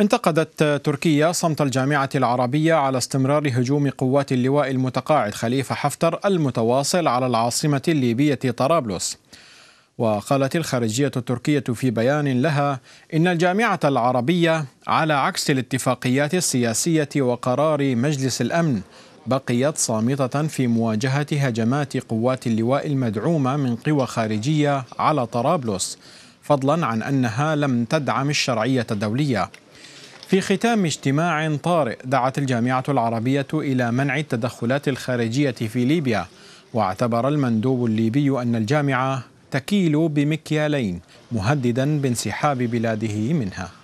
انتقدت تركيا صمت الجامعة العربية على استمرار هجوم قوات اللواء المتقاعد خليفة حفتر المتواصل على العاصمة الليبية طرابلس. وقالت الخارجية التركية في بيان لها إن الجامعة العربية على عكس الاتفاقيات السياسية وقرار مجلس الأمن بقيت صامتة في مواجهة هجمات قوات اللواء المدعومة من قوى خارجية على طرابلس، فضلا عن أنها لم تدعم الشرعية الدولية. في ختام اجتماع طارئ دعت الجامعة العربية إلى منع التدخلات الخارجية في ليبيا واعتبر المندوب الليبي أن الجامعة تكيل بمكيالين مهددا بانسحاب بلاده منها